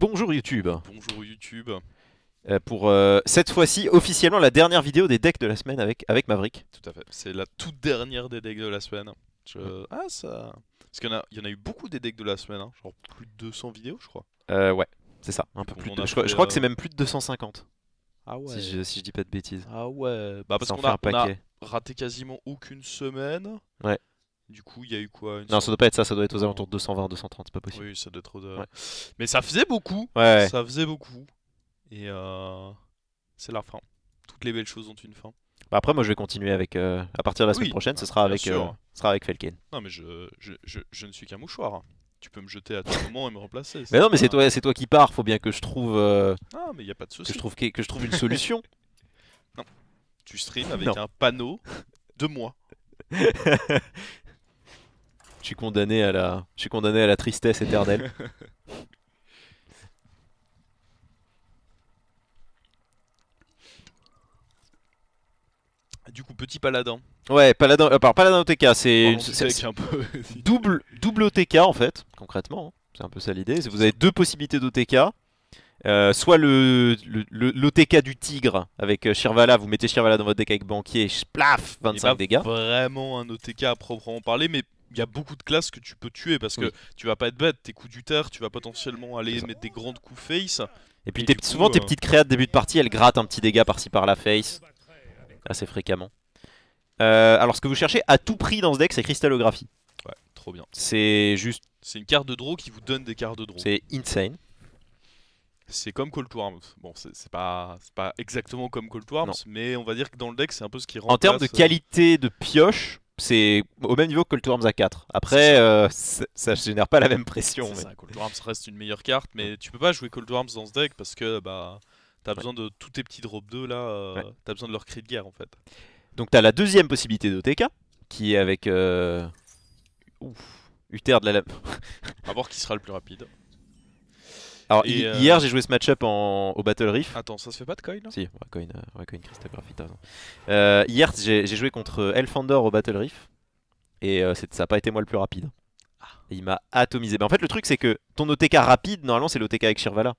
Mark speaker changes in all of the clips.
Speaker 1: Bonjour YouTube
Speaker 2: Bonjour YouTube
Speaker 1: euh, pour euh, cette fois-ci officiellement la dernière vidéo des decks de la semaine avec, avec Maverick.
Speaker 2: Tout à fait, c'est la toute dernière des decks de la semaine. Ah ça... Parce qu'il y, en a, il y en a eu beaucoup des decks de la semaine, hein. genre plus de 200 vidéos je crois.
Speaker 1: Euh, ouais, c'est ça, un peu plus de... je, crois, que c'est même plus de 250.
Speaker 2: Ah ouais. Si je,
Speaker 1: dis pas de bêtises. Ah ouais. Bah parce qu'on a,
Speaker 2: raté quasiment aucune semaine. Ouais. Du coup, il y a eu quoi Non, ça doit pas
Speaker 1: être ça, ça doit être aux alentours de 220, 230, c'est pas possible. Oui,
Speaker 2: ça doit être. De... Ouais. Mais ça faisait beaucoup. Ouais. Ça faisait beaucoup. Et euh, c'est la fin. Toutes les belles choses ont une fin.
Speaker 1: Bah, après, moi, je vais continuer avec. Euh, à partir de la semaine prochaine, ce bah, sera avec, euh, ce sera avec Felken.
Speaker 2: Non, mais je, ne suis qu'un mouchoir. Tu peux me jeter à tout moment et me remplacer. Mais non, mais c'est toi,
Speaker 1: toi qui pars. Faut bien que je trouve. Ah, mais il n'y a pas de souci. Que je trouve que, je trouve une solution.
Speaker 2: non. Tu stream avec un panneau de moi.
Speaker 1: condamné à la, je suis condamné à la tristesse éternelle.
Speaker 2: Du coup, petit paladin. Ouais, paladin. Euh,
Speaker 1: par paladin OTK, c'est un double double OTK en fait, concrètement. Hein. C'est un peu ça l'idée. Vous avez deux possibilités d'OTK. Euh, soit le l'OTK du tigre avec euh, Shirvala, vous mettez Shirvala dans votre deck avec banquier, plaf, 25 dégâts.
Speaker 2: Vraiment un OTK à proprement parler, mais il y a beaucoup de classes que tu peux tuer parce que tu vas pas être bête, tes coups du terre, tu vas potentiellement aller mettre des grandes coups face. Et puis souvent tes euh, petites
Speaker 1: créas début de partie, elles grattent un petit dégât par-ci par-là face, assez fréquemment. Euh, alors ce que vous cherchez à tout prix dans ce deck, c'est Cristallographie. Ouais, trop bien.
Speaker 2: C'est juste... C'est une carte de draw qui vous donne des cartes de draw. C'est insane. C'est comme Cold Warms. Bon, c'est pas, exactement comme Cold Warms, mais on va dire que dans le deck, c'est un peu ce qui rend... En termes de euh,
Speaker 1: qualité de pioche, c'est au même niveau que le Warms à 4. Après, ça euh, ça génère pas la même pression. Mais... Ça,
Speaker 2: Cold Warms reste une meilleure carte, mais tu peux pas jouer Cold Warms dans ce deck parce que bah, t'as besoin de tous tes petits drop 2 là, euh, t'as besoin de leur cri de guerre en fait.
Speaker 1: Donc t'as la deuxième possibilité d'OTK qui est avec. Euh... Uther de la lame.
Speaker 2: à voir qui sera le plus rapide.
Speaker 1: Alors euh, hier j'ai joué ce match-up en... au Battle Reef. Attends, ça se fait pas de coin là Si, on coin, euh, coin Crystal euh, hier j'ai joué contre Elfandor au Battle Reef et ça n'a pas été moi le plus rapide. Ah. Il m'a atomisé. Mais en fait le truc c'est que ton OTK rapide normalement c'est l'OTK avec Shirvala.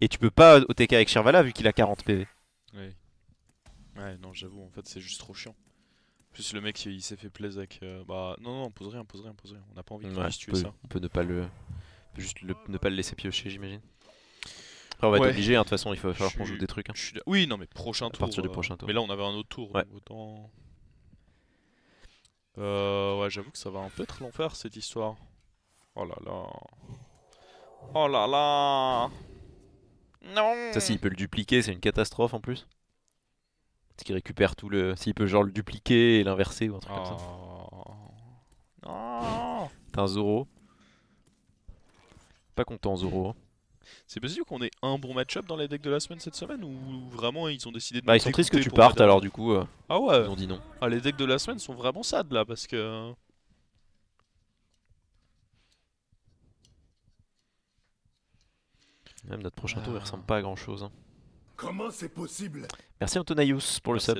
Speaker 1: Et tu peux pas OTK avec Shirvala vu qu'il a 40 PV.
Speaker 2: Oui. Ouais non j'avoue en fait c'est juste trop chiant. Plus le mec il s'est fait plaisir avec... Bah, non non pose rien, pose rien, pose rien. On n'a pas envie de tuer ça.
Speaker 1: On peut ne pas le juste ne pas le laisser piocher, j'imagine. Après, on va être obligé, hein, de toute façon, il va falloir qu'on joue des trucs. Hein. Oui, non, mais prochain tour. À partir du euh, prochain tour. Mais là, on avait un autre tour. Ouais.
Speaker 2: Autant... Euh, ouais, j'avoue que ça va un peu être l'enfer cette histoire. Oh là là. Oh là là. Non. Ça, s'il peut
Speaker 1: le dupliquer, c'est une catastrophe en plus. Parce qu'il récupère tout le. S'il peut genre le dupliquer et l'inverser ou un truc comme ça. Ah. Non. T'as un Zoro pas content Zoro. Hein.
Speaker 2: C'est possible qu'on ait un bon match-up dans les decks de la semaine cette semaine ou vraiment ils ont décidé de. Bah ils sont tristes que tu partes alors du coup. Euh, ah ouais. Ils ont dit non. Ah les decks de la semaine sont vraiment sad là parce que. Euh,
Speaker 1: Même notre prochain tour il ah. ressemble pas à grand chose. Hein.
Speaker 2: Comment c'est possible Merci Antonaius pour le sub.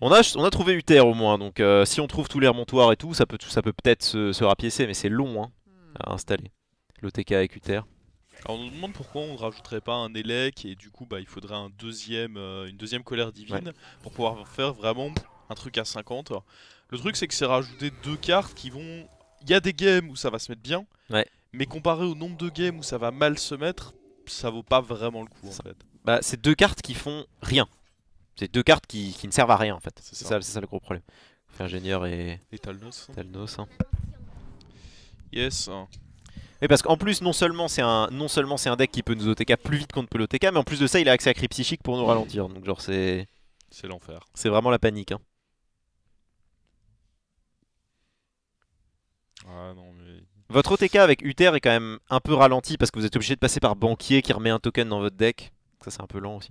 Speaker 2: On
Speaker 1: a, on a trouvé Uther au moins, donc euh, si on trouve tous les remontoirs et tout, ça peut ça peut peut-être se, se rapiécer, mais c'est long hein, hmm. à installer le TK avec Alors
Speaker 2: on nous demande pourquoi on ne rajouterait pas un Elec et du coup bah, il faudrait un deuxième, euh, une deuxième colère divine pour pouvoir faire vraiment un truc à 50. Le truc c'est que c'est rajouter deux cartes qui vont... Il y a des games où ça va se mettre bien, mais comparé au nombre de games où ça va mal se mettre, ça vaut pas vraiment le coup en fait. Bah c'est deux cartes qui font
Speaker 1: rien. C'est deux cartes qui, ne servent à rien en fait. C'est ça. le gros problème. Ingénieur et...
Speaker 2: et... Talnos. Hein. Hein. Yes. Hein.
Speaker 1: Et parce qu'en plus, non seulement c'est un, non seulement c'est un deck qui peut nous OTK plus vite qu'on ne peut l'OTK, mais en plus de ça, il a accès à crypt psychique pour nous ralentir. Donc genre c'est, c'est l'enfer. C'est vraiment la panique. Hein. Ah votre OTK avec Uther est quand même un peu ralenti parce que vous êtes obligé de passer par banquier qui remet un token dans votre deck. Ça c'est un peu lent aussi.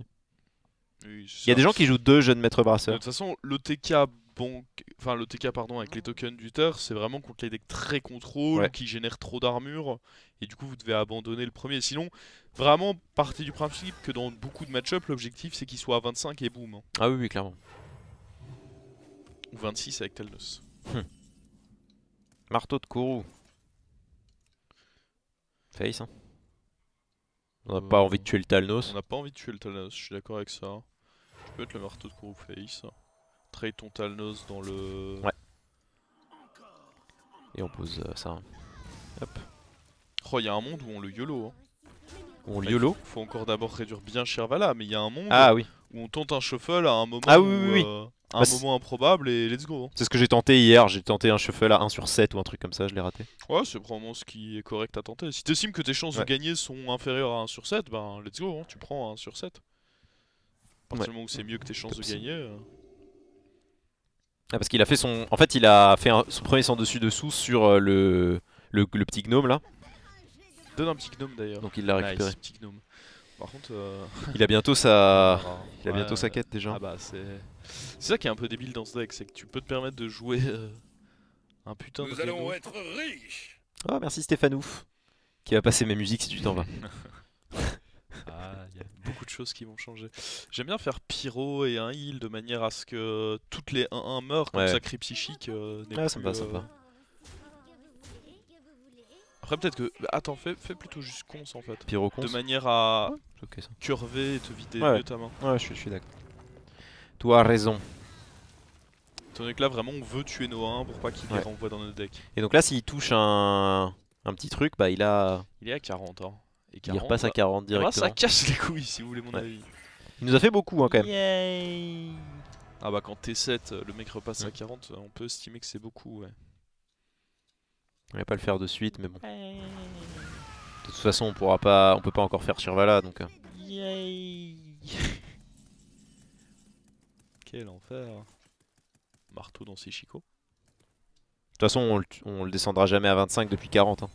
Speaker 2: il y a des gens qui jouent deux jeunes maîtres brasseurs. De toute façon, l'OTK banque enfin le TK pardon avec les tokens du c'est vraiment contre les decks très contrôle qui génèrent trop d'armure et du coup vous devez abandonner le premier. Sinon, vraiment partez du principe que dans beaucoup de match-up l'objectif c'est qu'il soit à 25 et boum. Hein. Ah oui, oui clairement. Ou 26 avec Talnos hum. Marteau de Kourou.
Speaker 1: Face hein. On n'a pas euh, envie de tuer le Talnos. On n'a
Speaker 2: pas envie de tuer le Talnos, je suis d'accord avec ça. Je peux être le marteau de Kourou Face trade ton Talnos dans le... Ouais.
Speaker 1: Et on pose euh, ça. Hein. Hop.
Speaker 2: Oh, il y a un monde où on le YOLO. Hein. On le YOLO Faut encore d'abord réduire bien Shervala, mais il y a un monde ah où on tente un shuffle à un moment ah euh, bah, moment improbable et let's go. Hein.
Speaker 1: C'est ce que j'ai tenté hier, j'ai tenté un shuffle à 1 sur 7 ou un truc comme ça, je l'ai raté.
Speaker 2: Ouais, c'est probablement ce qui est correct à tenter. Si t'estimes que tes chances de gagner sont inférieures à 1 sur 7, ben let's go, tu prends 1 sur 7.
Speaker 1: À partir du
Speaker 2: moment où c'est mieux que tes chances de gagner... Euh.
Speaker 1: Ah, parce qu'il a fait son. En fait, il a fait un... son premier sans dessus dessous sur euh, le... le... petit gnome là.
Speaker 2: Donne un petit gnome d'ailleurs. Donc il l'a récupéré. petit gnome. Par contre, euh, il a bientôt sa, ah, il a bientôt sa quête déjà. Ah bah c'est, c'est ça qui est un peu débile dans ce deck, c'est que tu peux te permettre de jouer euh, un putain de. Nous allons être riches.
Speaker 1: Oh merci Stéphanouf, qui va passer mes musiques si tu t'en vas.
Speaker 2: Ah, il y a beaucoup de choses qui vont changer. J'aime bien faire pyro et un heal de manière à ce que toutes les 1-1 meurent, comme ça cri psychique euh, n'est ouais, sympa, Après peut-être que... Bah, attends, fais, plutôt juste cons en fait. Pyro cons De manière à curver et te vider de ta main. Ouais, je
Speaker 1: suis, d'accord. toi as raison.
Speaker 2: Tandis que là vraiment on veut tuer nos 1 pour pas qu'ils les renvoient dans notre deck.
Speaker 1: Et donc là s'il touche un... un petit truc, bah il a...
Speaker 2: Il est à 40 ans il repasse à 40 bah, eh ben, directement. ça cache les couilles si vous voulez mon avis. Il nous a fait beaucoup
Speaker 1: hein, quand même.
Speaker 2: ah bah quand T7, euh, le mec repasse à 40, euh, on peut estimer que c'est beaucoup ouais.
Speaker 1: On va pas le faire de suite mais bon. De toute façon on pourra pas, on peut pas encore faire Shirvala donc. Hein.
Speaker 2: Quel enfer Marteau dans ses chicots. De
Speaker 1: toute façon on, le descendra jamais à 25 depuis 40 hein.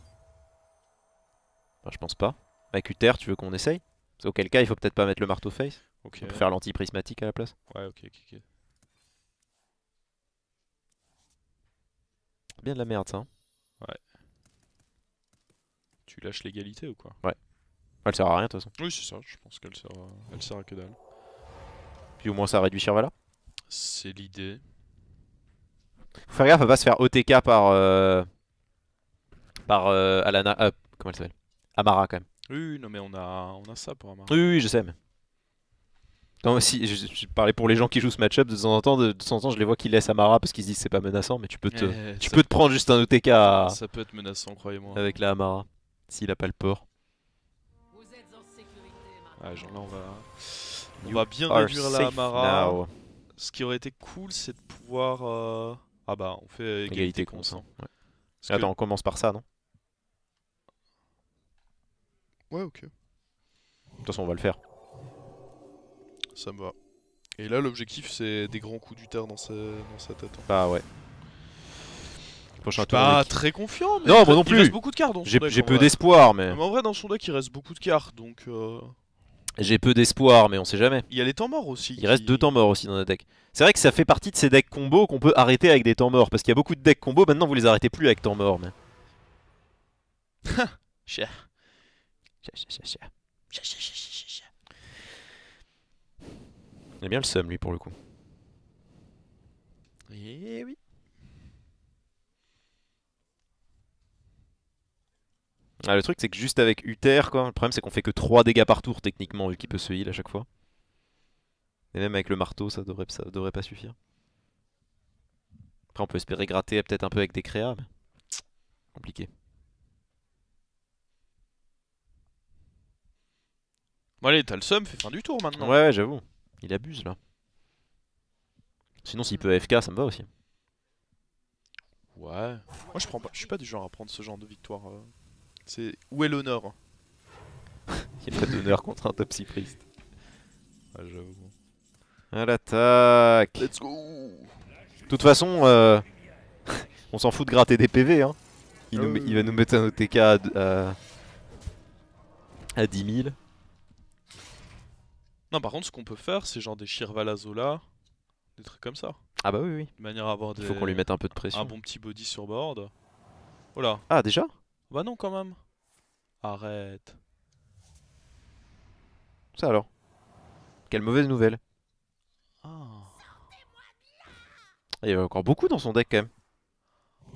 Speaker 1: je pense pas. Avec tu veux qu'on essaye Auquel cas, il faut peut-être pas mettre le marteau face. On peut faire l'anti-prismatique à la place.
Speaker 2: Ouais, ok, ok,
Speaker 1: Bien de la merde, ça. Hein.
Speaker 2: Ouais. Tu lâches l'égalité ou quoi
Speaker 1: Ouais. Elle sert à rien, de toute façon.
Speaker 2: Oui, c'est ça. Je pense qu'elle sert, à... Elle sert à que dalle.
Speaker 1: Puis au moins, ça réduit Shirvala
Speaker 2: C'est l'idée.
Speaker 1: Faut faire gaffe à pas se faire OTK par... Euh, par euh, Alana... Euh, comment elle s'appelle Amara, quand même.
Speaker 2: Oui, non mais on a, on a ça pour Amara. Oui,
Speaker 1: oui, je sais. Mais... si, je, parlais pour les gens qui jouent ce match-up, de temps en temps, de, temps en temps, je les vois qui laissent Amara parce qu'ils se disent c'est pas menaçant, mais tu peux te, eh, tu peux te prendre juste un OTK Ça peut être menaçant,
Speaker 2: croyez-moi. Avec
Speaker 1: la Amara, s'il a pas le port. Vous
Speaker 2: ah, genre là, on va, on va bien réduire la Amara. Ce qui aurait été cool, c'est de pouvoir... Euh, ah bah, on fait égalité, consent.
Speaker 1: Attends, on commence par ça, non Ouais, ok. De toute façon, on va le faire.
Speaker 2: Ça me va. Et là, l'objectif, c'est des grands coups du terre dans sa, dans sa tête. Hein.
Speaker 1: Bah ouais. prochain tour pas très confiant, mais non, moi non plus. il beaucoup de cartes J'ai peu d'espoir, mais...
Speaker 2: En vrai, dans son deck, il reste beaucoup de cartes, donc... Euh,
Speaker 1: j'ai peu d'espoir, mais on sait jamais.
Speaker 2: Il y a les temps morts aussi. Il reste
Speaker 1: deux temps morts aussi dans notre deck. C'est vrai que ça fait partie de ces decks combo qu'on peut arrêter avec des temps morts, parce qu'il y a beaucoup de decks combo, maintenant vous les arrêtez plus avec temps morts, mais...
Speaker 2: cher.
Speaker 1: Il a bien le seum, lui, pour le coup.
Speaker 2: Et eh oui.
Speaker 1: Ah, le truc, c'est que juste avec Uther, quoi, le problème, c'est qu'on fait que 3 dégâts par tour, techniquement, vu qu'il peut se heal à chaque fois. Et même avec le marteau, ça devrait, ça devrait pas suffire. Après, on peut espérer gratter peut-être un peu avec des créas, mais compliqué.
Speaker 2: Bon allez, t'as le seum, fais fin du tour maintenant. Ouais, j'avoue.
Speaker 1: Il abuse là. Sinon s'il peut AFK, ça me va aussi.
Speaker 2: Ouais. Moi je prends pas. Je suis pas du genre à prendre ce genre de victoire. Euh. C'est. Où est l'honneur hein?
Speaker 1: Il pas d'honneur contre un top cypriste. Ah j'avoue. À l'attaque Let's go De toute façon, euh, on s'en fout de gratter des PV hein. Euh. Il, va nous mettre un OTK à... à 10 000.
Speaker 2: Non, par contre, ce qu'on peut faire, c'est genre des Shirvalazola, des trucs comme ça.
Speaker 1: Ah bah oui, oui. De manière à avoir des... Il faut qu'on lui mette un peu de pression. Un bon
Speaker 2: petit body sur board. Oh là. Ah, déjà Bah non, quand même. Arrête.
Speaker 1: Ça alors Quelle mauvaise nouvelle. Ah. ah. Il y avait encore beaucoup dans son deck quand même.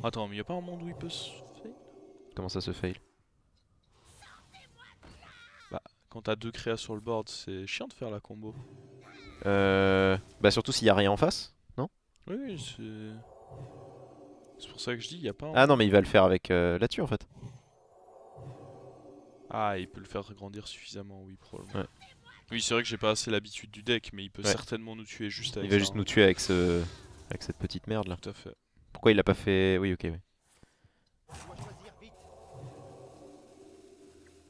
Speaker 2: Attends, mais il a pas un monde où il peut se Comment ça se fail Quand t'as deux créas sur le board, c'est chiant de faire la combo.
Speaker 1: Euh... Bah surtout s'il y a rien en face, non
Speaker 2: Oui, c'est... C'est pour ça que je dis, il a pas... Ah non, mais
Speaker 1: il va le faire avec la euh, là en fait.
Speaker 2: Ah, il peut le faire grandir suffisamment, oui, probablement. Oui, c'est vrai que j'ai pas assez l'habitude du deck, mais il peut certainement nous tuer juste avec Il va juste hein. nous
Speaker 1: tuer avec ce... avec cette petite merde là. Tout à fait. Pourquoi il a pas fait... Oui, ok, oui.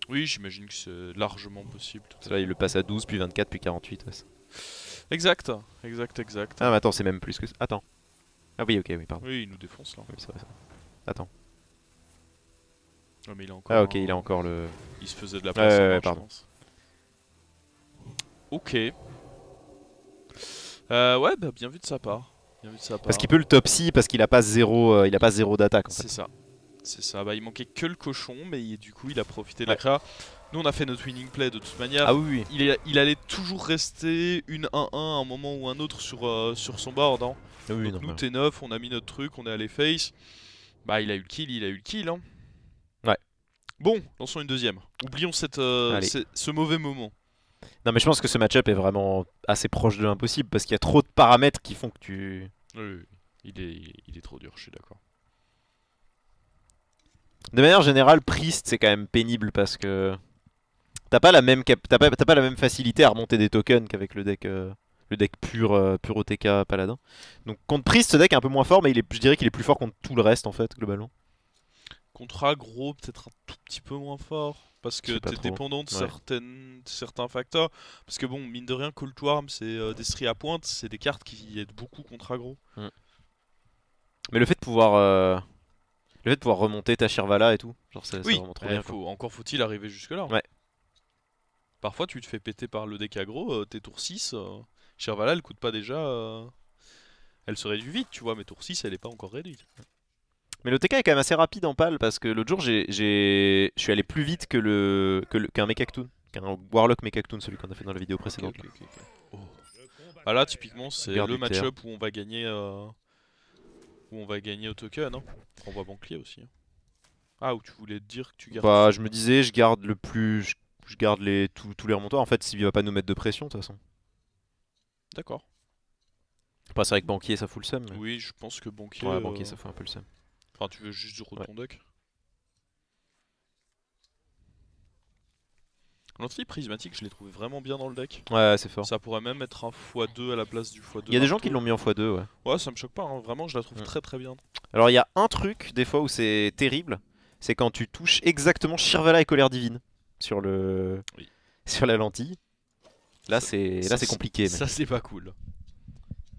Speaker 2: Oui, j'imagine que c'est largement possible. Là,
Speaker 1: il le passe à 12, puis 24, puis 48. Ouais.
Speaker 2: Exact, exact, exact.
Speaker 1: Ah, mais attends, c'est même plus que ça. Attends. Ah oui, ok, oui, pardon. Oui,
Speaker 2: il nous défonce là. Oui, c'est ça. Attends. Ah, mais il a ah, encore. Ah, ok, il a encore le. Il se faisait de la place. Euh, pardon. Ok. Euh, ouais, bah, bien vu de sa part. Bien vu de sa part. Parce qu'il peut le
Speaker 1: top 6 parce qu'il a pas 0 euh, zéro d'attaque. C'est ça.
Speaker 2: C'est ça, bah il manquait que le cochon, mais du coup il a profité de la cra Nous on a fait notre winning play de toute manière. Ah oui, oui. Il, allait toujours rester une 1-1 à un moment ou un autre sur, euh, sur son board. Hein. Ah Donc nous T9, on a mis notre truc, on est allé face. Bah il a eu le kill, il a eu le kill. Hein. Ouais. Bon, lançons une deuxième. Oublions cette, euh, ce mauvais moment.
Speaker 1: Non mais je pense que ce match-up est vraiment assez proche de l'impossible parce qu'il y a trop de paramètres qui font que
Speaker 2: tu... Il, est, il est trop dur, je suis d'accord.
Speaker 1: De manière générale, Priest, c'est quand même pénible parce que t'as pas la même pas, pas la même facilité à remonter des tokens qu'avec le deck euh, le deck pur euh, pur OTK paladin. Donc contre Priest, ce deck est un peu moins fort, mais il est, je dirais qu'il est plus fort contre tout le reste en fait globalement.
Speaker 2: Contre aggro, peut-être un tout petit peu moins fort parce que t'es dépendant de certaines, certains facteurs. Parce que bon, mine de rien, Call to c'est euh, des à pointe, c'est des cartes qui aident beaucoup contre aggro. Mm.
Speaker 1: Mais le fait de pouvoir le fait de pouvoir remonter ta Shirvala et tout, genre c'est vraiment trop bien.
Speaker 2: encore faut-il arriver jusque-là. Ouais. Parfois, tu te fais péter par le DK gros, euh, t'es tours 6, euh, Shirvala elle coûte pas déjà. Euh, elle se réduit vite, tu vois, mais tour 6 elle est pas encore réduite.
Speaker 1: Mais le TK est quand même assez rapide en pal parce que l'autre jour je suis allé plus vite que le qu'un qu qu'un Warlock celui qu'on a fait dans la vidéo précédente. Oh.
Speaker 2: Bah là typiquement c'est le match-up où on va gagner euh, on va gagner au token. Hein. On voit banquier aussi. Hein. Ah, ou tu voulais dire que tu gardes. Bah, je me disais,
Speaker 1: je garde le plus. Je, garde les, tous, tous les remontoirs En fait, s'il va pas nous mettre de pression, de toute façon. D'accord. c'est vrai que banquier ça fout le seum. Oui, je pense que banquier. Ouais, banquier euh, ça fout un peu le seum.
Speaker 2: Enfin, tu veux juste route ton L'entrée prismatique, je l'ai trouvé vraiment bien dans le deck. Ouais, c'est fort. Ça pourrait même être un x2 à la place du x2. Il y a des gens qui l'ont mis en x2, ouais. Ouais, ça me choque pas, hein. vraiment, je la trouve mm. très très bien.
Speaker 1: Alors, il y a un truc, des fois, où c'est terrible, c'est quand tu touches exactement Shirvala et Colère Divine sur le sur la lentille. Là, c'est compliqué. Ça,
Speaker 2: c'est pas cool.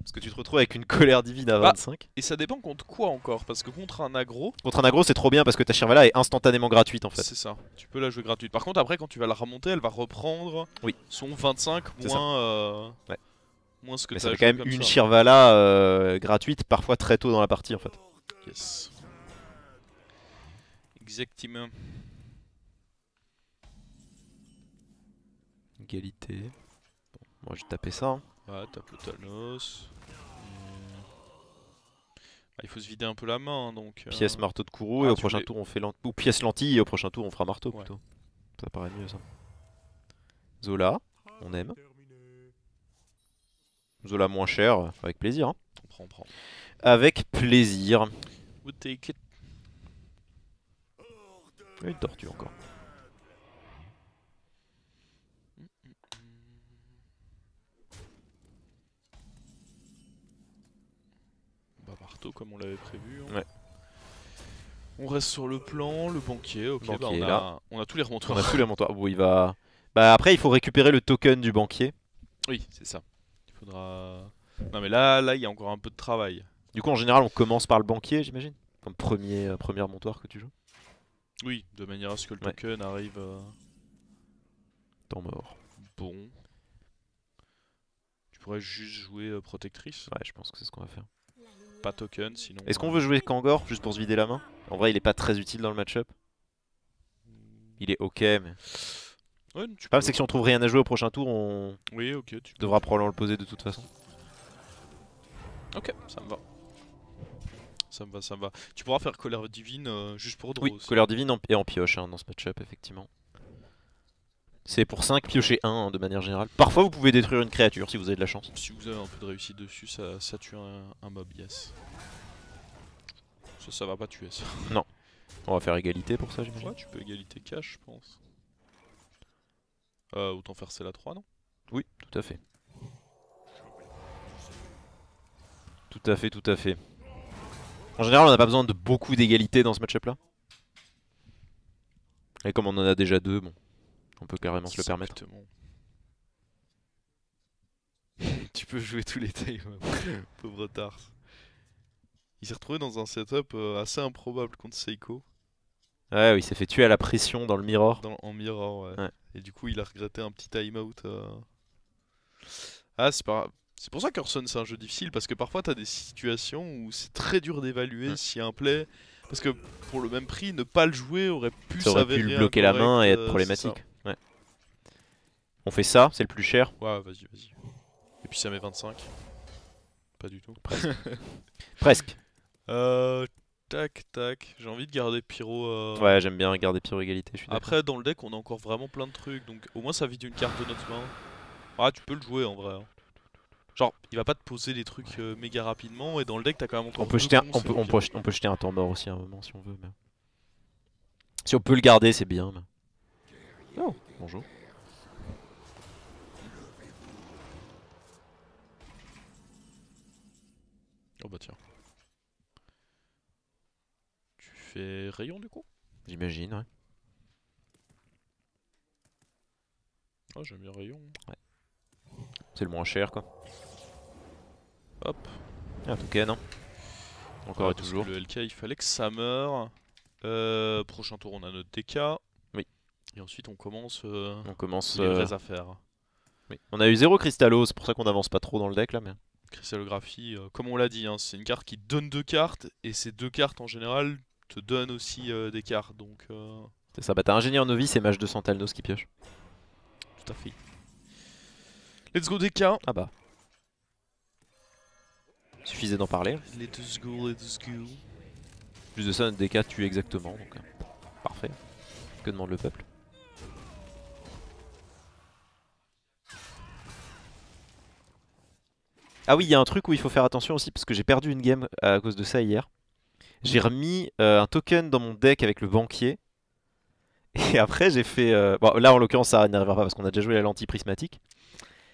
Speaker 2: Parce que tu te retrouves avec une colère divine à 25. Bah, et ça dépend contre quoi encore Parce que contre un aggro. Contre un aggro,
Speaker 1: c'est trop bien parce que ta Shirvala est instantanément gratuite en fait. C'est
Speaker 2: ça, tu peux la jouer gratuite. Par contre, après, quand tu vas la remonter, elle va reprendre son 25 moins. Euh, ouais. Moins ce que Mais ça fait quand même une
Speaker 1: Shirvala euh, gratuite, parfois très tôt dans la partie en fait.
Speaker 2: Yes. Exactement.
Speaker 1: Égalité. Bon, moi vais taper ça. Hein.
Speaker 2: Ouais, tape le Thanos. Ah, il faut se vider un peu la main, hein, donc... Euh. Pièce
Speaker 1: marteau de Kourou, ah, et au prochain tour on fait lentille... Ou pièce lentille, et au prochain tour on fera marteau, plutôt. Ça paraît mieux, ça. Zola, on aime. Zola moins cher, avec plaisir. Hein. On prend, on prend. Avec plaisir.
Speaker 2: une tortue encore. comme on l'avait prévu. Hein. On... reste sur le plan, le banquier, ok, bah, on, a, on a tous les remontoirs. On tous les
Speaker 1: Bon, il va... Bah après il faut récupérer le token du banquier.
Speaker 2: Oui, c'est ça. Il faudra... Non mais là, là il y a encore un peu de travail.
Speaker 1: Du coup en général on commence par le banquier j'imagine Comme premier, euh, premier remontoir que tu joues
Speaker 2: Oui, de manière à ce que le token arrive... Dans euh, mort. Bon. Tu pourrais juste jouer euh, protectrice Ouais je pense que c'est ce qu'on va faire pas token sinon... Est-ce qu'on euh, veut jouer
Speaker 1: Kangor juste pour se vider la main En vrai il est pas très utile dans le match-up. Hmm. Il est ok mais... Ouais, tu c'est que si on trouve rien à jouer au prochain tour on oui, ok, tu devras probablement le poser de toute façon.
Speaker 2: Ok ça me va. Ça me va, ça me va. Tu pourras faire colère divine euh, juste pour draw. Oui,
Speaker 1: colère divine et en pioche hein, dans ce match-up effectivement. C'est pour 5, piocher 1 hein, de manière générale. Parfois vous pouvez détruire une créature si vous avez de la chance.
Speaker 2: Si vous avez un peu de réussite dessus, ça, tue un, mob, yes. Ça, ça va pas tuer ça.
Speaker 1: Non. On va faire égalité pour ça j'imagine.
Speaker 2: Ouais, tu peux égalité cash je pense. Euh, autant faire celle la 3 non
Speaker 1: Oui, tout à fait. Tout à fait, tout à fait. En général on n'a pas besoin de beaucoup d'égalité dans ce match-up là. Et comme on en a déjà deux, bon. On peut carrément se le permettre.
Speaker 2: tu peux jouer tous les times pauvre Tars. Il s'est retrouvé dans un setup euh, assez improbable contre Seiko.
Speaker 1: Ouais, oui, il s'est fait tuer à la pression dans le mirror. en mirror, ouais.
Speaker 2: Et du coup, il a regretté un petit timeout euh. Ah, c'est pas... C'est pour ça qu'Orson, c'est un jeu difficile, parce que parfois, t'as des situations où c'est très dur d'évaluer si un play. Parce que pour le même prix, ne pas le jouer aurait pu s'avérer... pu bloquer la main et être euh, problématique.
Speaker 1: On fait ça, c'est le plus cher.
Speaker 2: Ouais, vas-y, vas-y. Et puis ça met 25. Pas du tout. Presque. Presque. Euh, tac, tac. J'ai envie de garder Pyro. Euh, ouais, j'aime bien garder
Speaker 1: Pyro égalité. Après,
Speaker 2: dans le deck, on a encore vraiment plein de trucs. Donc au moins, ça vide une carte de notre main. Ah, tu peux le jouer en vrai. Hein. Genre, il va pas te poser des trucs euh, méga rapidement. Et dans le deck, t'as quand même On peut, jeter un, on, peut, on, peut,
Speaker 1: jeter un temps aussi un moment si on veut. Si on peut le garder, c'est bien.
Speaker 2: Oh. bonjour. Tu fais rayon du coup J'imagine, ouais. oh, j'aime bien rayon.
Speaker 1: C'est le moins cher, quoi. Hop. Un ah, token, Encore ah, et toujours. Le
Speaker 2: LK, il fallait que ça meure. Euh, prochain tour, on a notre DK. Oui. Et ensuite, on commence. Euh, on commence. Les euh, vraies affaires. Oui.
Speaker 1: On a eu zéro cristallos, c'est pour ça qu'on avance pas trop dans le deck là, mais.
Speaker 2: Cristallographie, euh, comme on l'a dit, hein, c'est une carte qui donne deux cartes, et ces deux cartes en général te donnent aussi euh, des cartes, donc... Euh,
Speaker 1: c'est ça, bah t'as ingénieur novice et mage de Santalnos qui pioche. Tout à fait. Let's go DK Ah bah. Suffisait d'en parler.
Speaker 2: Let's go, let's go.
Speaker 1: Plus de ça, DK tue exactement, donc parfait. Que demande le peuple Ah oui, il y a un truc où il faut faire attention aussi, parce que j'ai perdu une game euh, à cause de ça hier. J'ai remis euh, un token dans mon deck avec le banquier. Et après, j'ai fait. Euh, bon, là, en l'occurrence, ça n'arrivera pas parce qu'on a déjà joué la lentille prismatique.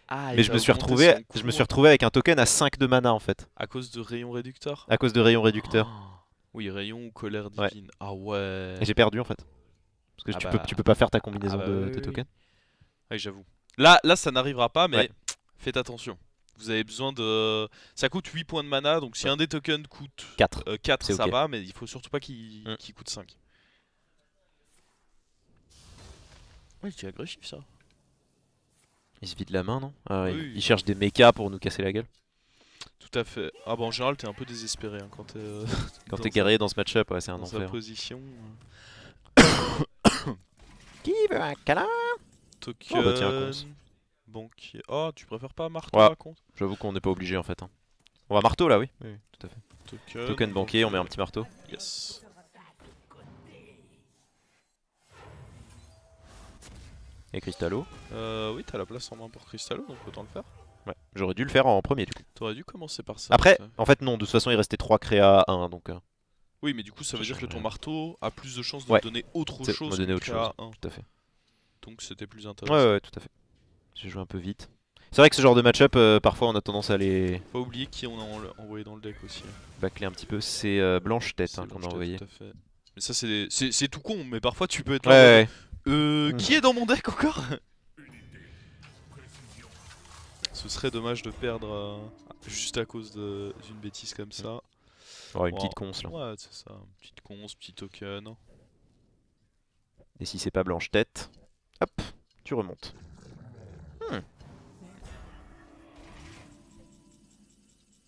Speaker 1: Ah, mais je bah, me, suis retrouvé, je me suis retrouvé avec un token à 5 de mana en fait.
Speaker 2: À cause de rayon réducteur
Speaker 1: À cause de rayon réducteur. Ah.
Speaker 2: Oui, rayon ou colère divine. Ah ouais. Et j'ai perdu en fait. Parce que ah tu, bah. peux, tu peux pas faire
Speaker 1: ta combinaison bah de tokens. Oui, j'avoue.
Speaker 2: Là, là, ça n'arrivera pas, mais fais faites attention. Vous avez besoin de... Ça coûte 8 points de mana, donc si un des tokens coûte 4, euh, ça va, mais il faut surtout pas qu'il mm. coûte 5. Ouais, c'est agressif ça.
Speaker 1: Il se vide la main, non ah il, cherche des mechas pour nous casser la gueule.
Speaker 2: Tout à fait. Ah bah en général, t'es un peu désespéré hein, quand t'es... Euh, quand t'es garé dans ce match-up, ouais, c'est un enfer. Sa position... Qui veut un câlin oh, bah, Oh tu préfères pas marteau ouais.
Speaker 1: J'avoue qu'on n'est pas obligé en fait. Hein. On va marteau là, oui. oui. Tout à fait. Token, banquier, on met un petit marteau. Yes. Et Cristallo
Speaker 2: Euh, oui, t'as la place en main pour Cristallo, donc autant le faire.
Speaker 1: Ouais, j'aurais dû le faire en premier du coup. T'aurais dû commencer par ça. Après, en fait, non, de toute façon, il restait 3 créa 1, donc. Euh.
Speaker 2: Oui, mais du coup, ça veut dire que ton marteau a plus de chances de donner autre chose. que donner autre 1. Tout à fait. Donc c'était plus intéressant. Ouais, ouais, tout
Speaker 1: à fait. J'ai joué un peu vite. C'est vrai que ce genre de match-up, euh, parfois on a tendance à les...
Speaker 2: Faut oublier qui on a envoyé dans le deck aussi. Hein.
Speaker 1: Bacler un petit peu, c'est euh, Blanche
Speaker 2: Tête hein, qu'on a envoyé. Mais ça c'est tout con, mais parfois tu peux être là. Euh, mm. Qui est dans mon deck encore Ce serait dommage de perdre euh, juste à cause d'une bêtise comme ça. Oh, une petite cons là. Ouais, c'est ça. petite conce, petit token.
Speaker 1: Et si c'est pas blanche tête, hop, tu remontes.
Speaker 2: Hmm.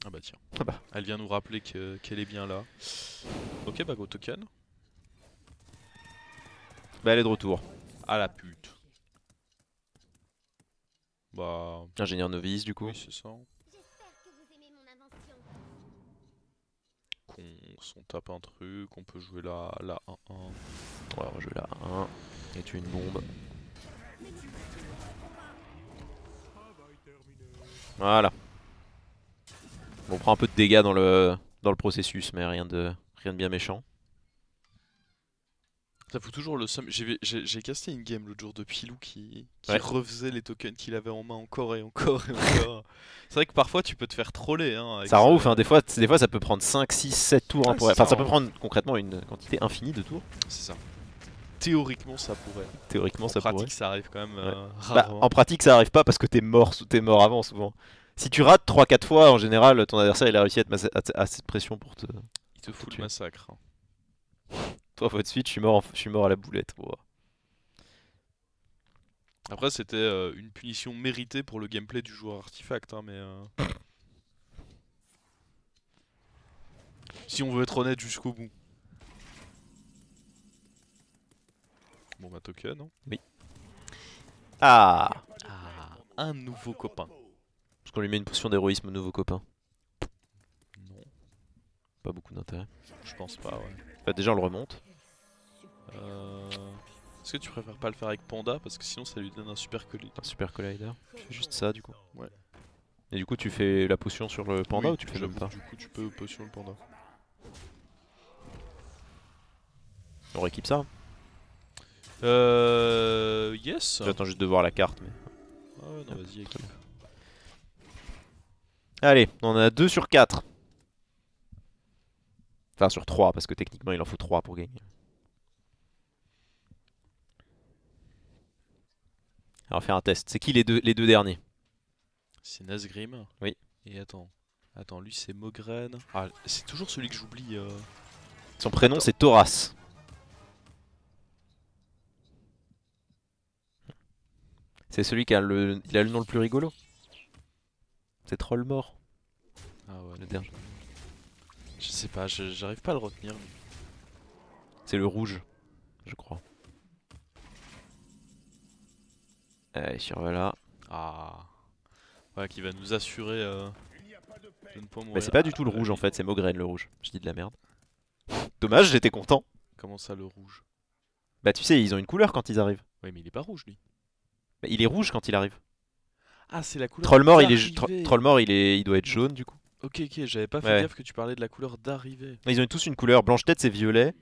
Speaker 2: Ah bah tiens. Ah bah. Elle vient nous rappeler qu'elle est bien là. Ok bah go token. Bah elle est de retour. Ah la pute.
Speaker 1: Bah. Ingénieur novice du coup. Oui c'est ça.
Speaker 2: Qu'on tape un truc, on peut jouer la, 1-1. on
Speaker 1: va jouer la 1 et tu une bombe. Voilà. On prend un peu de dégâts dans le, dans le processus, mais rien de, rien de bien méchant.
Speaker 2: Ça fout toujours le seum. J'ai casté une game l'autre jour de Pilou qui, qui refaisait les tokens qu'il avait en main encore et encore et encore. c'est vrai que parfois tu peux te faire troller. Hein, ça rend ouf, hein.
Speaker 1: des, fois, des fois ça peut prendre 5, 6, 7 tours. Hein, enfin, ça peut prendre concrètement une quantité infinie de tours. C'est ça.
Speaker 2: Théoriquement, ça pourrait. Théoriquement, en pratique, ça arrive quand même euh, bah, en pratique,
Speaker 1: ça arrive pas parce que t'es mort, t'es mort avant souvent. Si tu rates 3-4 fois, en général, ton adversaire il a réussi à être assez à, cette pression pour te.
Speaker 2: Il te fout le massacre. Hein.
Speaker 1: Toi fois de suite, je suis mort, je suis mort à la boulette.
Speaker 2: Après, c'était euh, une punition méritée pour le gameplay du joueur artefact, hein, mais. Euh, si on veut être honnête jusqu'au bout. Bon bah non Oui. Ah, ah Un nouveau copain.
Speaker 1: Parce qu'on lui met une potion d'héroïsme, nouveau copain. Non. Pas beaucoup d'intérêt. Je pense pas, ouais. Bah déjà on le remonte.
Speaker 2: Euh... Est-ce que tu préfères pas le faire avec Panda Parce que sinon ça lui donne un super collider. Un
Speaker 1: super collider Tu fais juste ça du coup Ouais. Et du coup tu fais la potion sur le panda ou tu fais le pas Du
Speaker 2: coup tu peux potion le panda. On rééquipe ça hein. Euh. Yes. J'attends
Speaker 1: juste de voir la carte. Mais...
Speaker 2: Ah ouais, non, vas-y, équipe.
Speaker 1: Allez, on a 2 sur 4. Enfin, sur 3, parce que techniquement, il en faut 3 pour gagner. Alors, on va faire un test. C'est qui les deux, les deux derniers
Speaker 2: C'est Nazgrim. Oui. Et attends. Attends, lui, c'est Mogren. Ah, c'est toujours celui que j'oublie. Euh.
Speaker 1: Son prénom, c'est Thoras. C'est celui qui a le, il a le nom le plus rigolo. C'est Troll Mort. Ah ouais. Le dernier.
Speaker 2: Je sais pas, j'arrive pas à le retenir. C'est le rouge, je crois. Allez, sur là. Ah. Ouais, qui va nous assurer euh, bah, c'est pas du tout
Speaker 1: le ah, rouge en fait, c'est Maugraine le rouge. Je dis de la merde. Dommage, j'étais content.
Speaker 2: Comment ça le rouge
Speaker 1: Bah, tu sais, ils ont une couleur quand ils arrivent.
Speaker 2: Ouais mais il est pas rouge lui.
Speaker 1: Bah, il est rouge quand il arrive.
Speaker 2: Ah, c'est la couleur. Trollmore, il est
Speaker 1: il est, il doit être jaune du coup.
Speaker 2: Ok, ok, j'avais pas fait gaffe que tu parlais de la couleur d'arrivée.
Speaker 1: Ils ont tous une couleur. Blanche tête, c'est violet.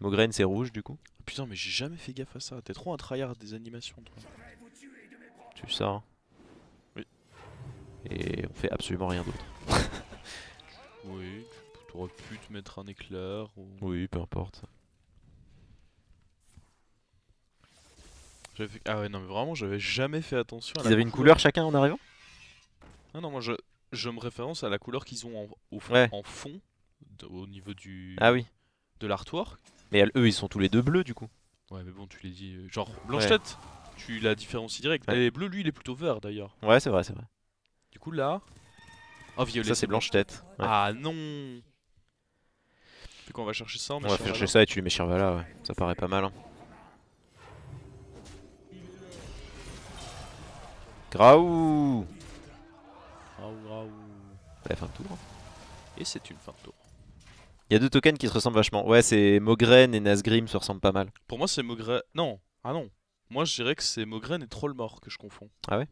Speaker 1: Mograine, c'est rouge du coup.
Speaker 2: Putain, mais j'ai jamais fait gaffe à ça. T'es trop un tryhard des animations, toi. Tu
Speaker 1: ça. Oui. Et on fait absolument rien d'autre.
Speaker 2: oui, t'aurais pu te mettre un éclair. Ou...
Speaker 1: Oui, peu importe.
Speaker 2: Ah ouais, non, mais vraiment, j'avais jamais fait attention à Ils avaient une couleur
Speaker 1: chacun en arrivant
Speaker 2: Non, non, moi je, me référence à la couleur qu'ils ont en, au fond, au niveau du. Ah oui. De l'artwork.
Speaker 1: Mais eux, ils sont tous les deux bleus du coup.
Speaker 2: Ouais, mais bon, tu les dis. Euh, genre, Blanche-Tête, tu la différencies direct. Ouais. bleu, lui, il est plutôt vert d'ailleurs.
Speaker 1: Ouais, c'est vrai, c'est vrai.
Speaker 2: Du coup, là. Oh, violet. Ça, c'est Blanche-Tête. Ah non Fait qu'on va chercher ça. On, va chercher ça
Speaker 1: et tu lui mets Shirvala, ouais. Ça paraît pas mal. Hein. Graou
Speaker 2: Graou, graou. fin de tour. Hein. Et c'est une fin de tour.
Speaker 1: Il y a deux tokens qui se ressemblent vachement. Ouais, c'est Mogren et Nazgrim se ressemblent pas mal.
Speaker 2: Pour moi, c'est Mogren. Non, ah non. Moi, je dirais que c'est Mogren et mort que je confonds. Ah ouais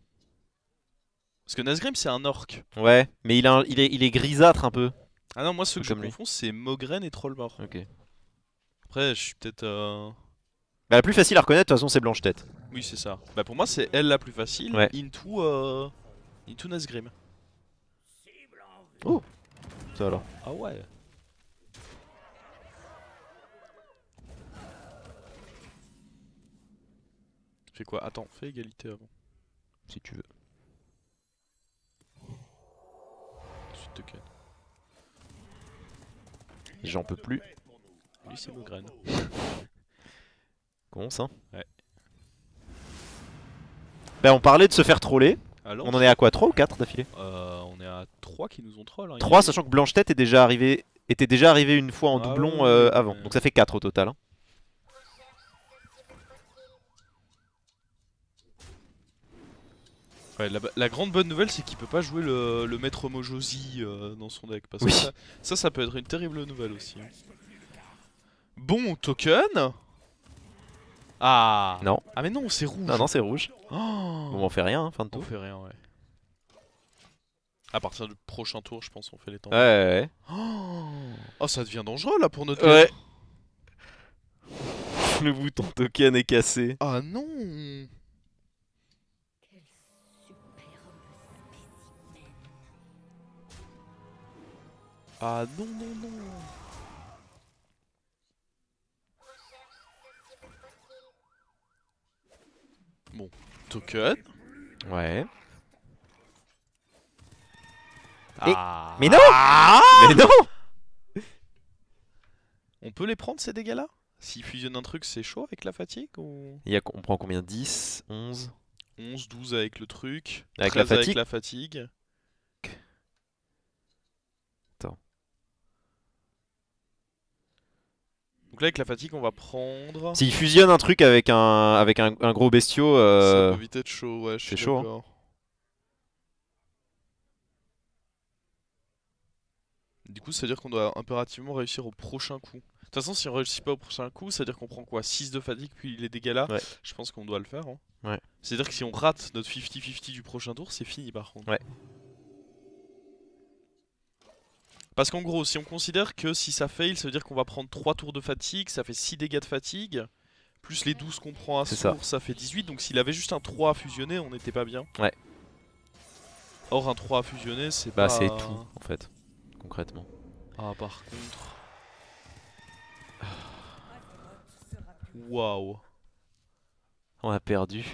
Speaker 2: Parce que Nazgrim, c'est un orc.
Speaker 1: Ouais, mais il, est... grisâtre un peu.
Speaker 2: Ah non, moi, ce que je confonds, c'est Mogren et Trollmort. Ok. Après, je suis peut-être. Euh,
Speaker 1: bah, la plus facile à reconnaître, de toute façon, c'est Blanche-Tête.
Speaker 2: Oui, c'est ça. Bah pour moi, c'est elle la plus facile. Into, euh, into Nazgrim. Oh Ça alors. Ah ouais Fais quoi Attends, fais égalité avant. Si tu veux. J'en peux plus. Lui c'est graine
Speaker 1: Con hein. ça Ouais. Bah on parlait de se faire troller. on en est à quoi 3 ou 4 d'affilée
Speaker 2: euh, On est à 3 qui nous ont troll. 3 hein. sachant que
Speaker 1: Blanche Tête était déjà arrivé une fois en ah doublon euh, avant. Donc ça fait 4 au total. Hein.
Speaker 2: Ouais, la, grande bonne nouvelle c'est qu'il peut pas jouer le, maître Mojosi euh, dans son deck. Parce que ça, ça, peut être une terrible nouvelle aussi. Hein. Bon, token ah Non. Ah mais non, c'est rouge. Non, non, c'est rouge. Oh on fait rien, fin de tour. On fait rien, ouais. À partir du prochain tour, je pense, on fait les temps. Ouais, ouais, Oh, ça devient dangereux là pour notre. Ouais. Le bouton token est cassé. Ah non Ah non, non, non Bon, token. Ouais. Ah. Mais non ah. Mais
Speaker 1: non
Speaker 2: On peut les prendre ces dégâts-là S'ils fusionnent un truc, c'est chaud avec la fatigue ou...
Speaker 1: Il on prend combien 10 11
Speaker 2: 11, 12 avec le truc, avec la fatigue. Donc là avec la fatigue on va prendre... S'il fusionne un truc
Speaker 1: avec un, avec un, gros bestiau... Euh... Ça peut vite être chaud, ouais, suis chaud. Hein.
Speaker 2: Du coup, ça veut dire qu'on doit impérativement réussir au prochain coup. De toute façon, si on réussit pas au prochain coup, ça veut dire qu'on prend quoi 6 de fatigue, puis les dégâts là Je pense qu'on doit le faire. Hein. Ouais. C'est-à-dire que si on rate notre 50-50 du prochain tour, c'est fini par contre. Ouais. Parce qu'en gros, si on considère que si ça fail, ça veut dire qu'on va prendre 3 tours de fatigue, ça fait 6 dégâts de fatigue, plus les 12 qu'on prend à ce ça. ça. fait 18, donc s'il avait juste un 3 à fusionner, on n'était pas bien. Ouais. Or, un 3 à fusionner, c'est bah, pas... Bah, c'est tout,
Speaker 1: en fait, concrètement.
Speaker 2: Ah, par contre... Waouh.
Speaker 1: On a perdu.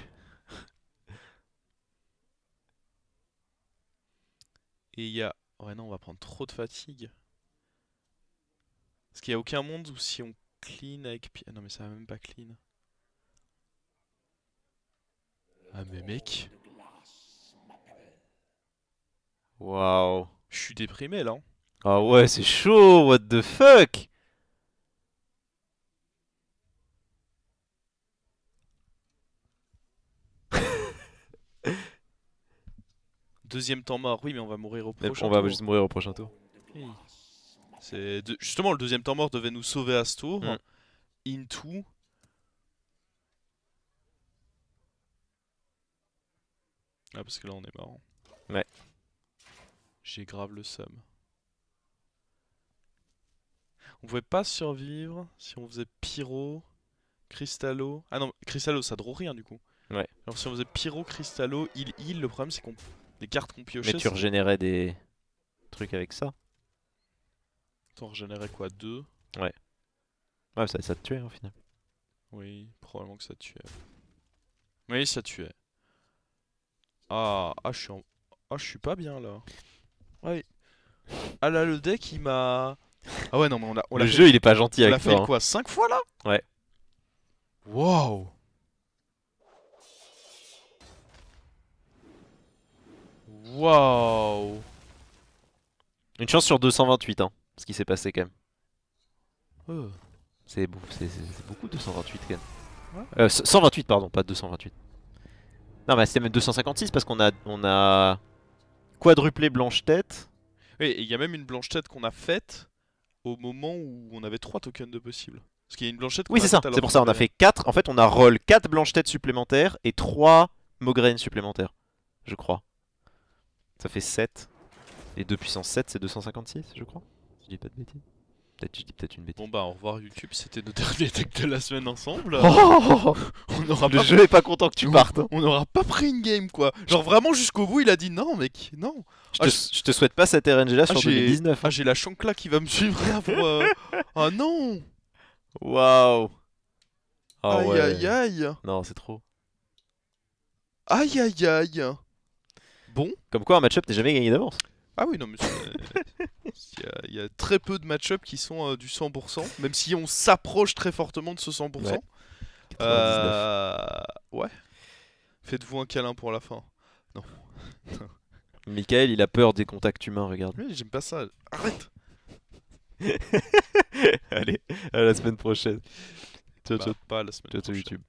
Speaker 2: Et il y a ah ouais, non, on va prendre trop de fatigue. Est-ce qu'il y a aucun monde où si on clean avec... Ah non, mais ça va même pas clean. Ah, mais mec.
Speaker 1: Waouh.
Speaker 2: Je suis déprimé, là. Hein.
Speaker 1: Ah ouais, c'est chaud, what the fuck
Speaker 2: deuxième temps mort, oui, mais on va mourir au prochain tour. On va juste
Speaker 1: mourir au prochain tour.
Speaker 2: Justement, le deuxième temps mort devait nous sauver à ce tour. Mm. Into. Ah, parce que là, on est marrant. Ouais. J'ai grave le seum. On pouvait pas survivre si on faisait pyro, cristallo. Ah non, cristallo ça drôle rien du coup. Ouais. Alors si on faisait pyro, cristallo, il, il, le problème c'est qu'on des cartes qu'on piochait. Mais tu régénérais
Speaker 1: des trucs avec ça
Speaker 2: T'en régénérais quoi Deux Ouais. Ouais, ça, ça te tuait au final. Oui, probablement que ça te tuait. Oui, ça tuait. Ah, ah je suis en... ah, je suis pas bien là. Oui. Ah là, le deck il m'a. Ah ouais, non, mais on l'a. Le jeu il est pas gentil avec toi. On l'a fait hein. quoi 5 fois là Ouais. Wow Waouh
Speaker 1: Une chance sur 228, hein, ce qui s'est passé quand même. Euh. C'est beaucoup, beaucoup 228 quand même. 128 euh, pardon, pas 228. Non mais c'était même 256 parce qu'on a on a quadruplé blanche tête.
Speaker 2: Oui, il y a même une blanche tête qu'on a faite au moment où on avait 3 tokens de possible. Parce qu'il y a une blanche tête. Oui, c'est ça. C'est pour ça on a fait 4. En fait, on a
Speaker 1: roll 4 blanches têtes supplémentaires et 3 mograines supplémentaires, je crois. Ça fait 7. Et 2 puissance 7, c'est 256, je crois. je dis pas de bêtises. Peut-être je dis peut-être une bêtise.
Speaker 2: Bon bah au revoir YouTube, c'était nos derniers decks de la semaine ensemble. Oh, oh, oh, oh. on aura pas... pas content que tu partes. Hein. On n'aura pas
Speaker 1: pris une game quoi. Genre vraiment jusqu'au
Speaker 2: bout, il a dit non mec, non. Je, ah,
Speaker 1: te, souhaite pas cette RNG là ah, sur 2019.
Speaker 2: Hein. Ah j'ai la chancla qui va me suivre oh ah non. Waouh.
Speaker 1: Ah aïe aïe aïe. Non c'est trop.
Speaker 2: Aïe aïe aïe.
Speaker 1: Bon. Comme quoi, un match-up n'est jamais gagné
Speaker 2: d'avance. Ah oui, non, mais euh,
Speaker 1: il y, a
Speaker 2: très peu de match-up qui sont euh, du 100%, même si on s'approche très fortement de ce 100%. Euh, ouais. Faites-vous un câlin pour la fin. Non.
Speaker 1: Michael, il a peur des contacts humains, regarde.
Speaker 2: j'aime pas ça. Arrête Allez, à la semaine
Speaker 1: prochaine. Ciao, tchao bah, Pas la YouTube.